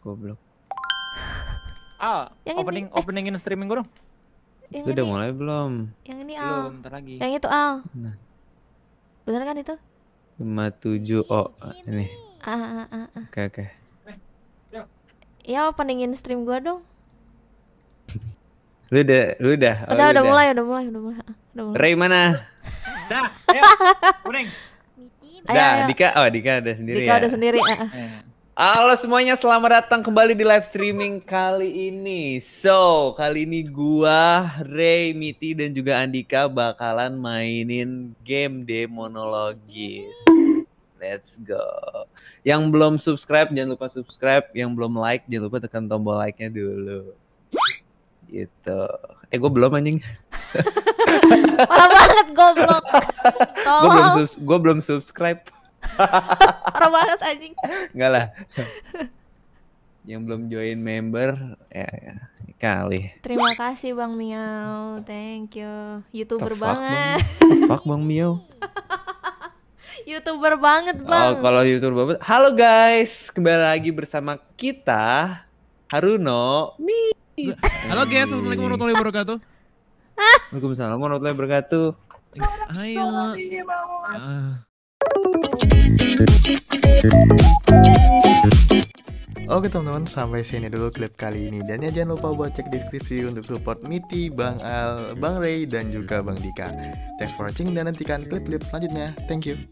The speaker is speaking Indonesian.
Goblok. ah, yang opening ini, eh. openingin streaming gue dong. Yang itu ini. udah mulai belum? Yang ini Al. Belum, ntar lagi. Yang itu Al. Nah. Bener kan itu? Lima tujuh. oh ini. Ah, ah, ah, ah, ah. Oke, oke. Eh, ya openingin stream gue dong. lu udah, lu udah. Oh, udah, udah, udah mulai, udah mulai, udah mulai. Ah, udah mulai. Ray mana? Dah, ayo. Kuning. Dah, Dika, oh Dika ada sendiri Dika ya. Dika ada sendiri, ah. Halo semuanya, selamat datang kembali di live streaming kali ini. So, kali ini gua, Ray, Miti, dan juga Andika bakalan mainin game demonologis. Let's go. Yang belum subscribe, jangan lupa subscribe. Yang belum like, jangan lupa tekan tombol like-nya dulu. Gitu. Eh, gue belum anjing. Parah banget gue belum, gue belum subscribe. Parah banget anjing. Enggak lah. Yang belum join member ya, ya kali. Terima kasih Bang Miao. Thank you. YouTuber The banget. Bang. fuck Bang Miao. YouTuber banget, oh, Bang. Oh, kalau YouTuber banget. Halo guys, kembali lagi bersama kita Haruno Mi. Halo guys, Assalamualaikum warahmatullahi wabarakatuh. Waalaikumsalam warahmatullahi wabarakatuh. Ayo. Oke teman-teman, sampai sini dulu klip kali ini Dan ya jangan lupa buat cek deskripsi untuk support Miti, Bang Al, Bang Ray, dan juga Bang Dika Thanks for watching dan nantikan klip-klip selanjutnya Thank you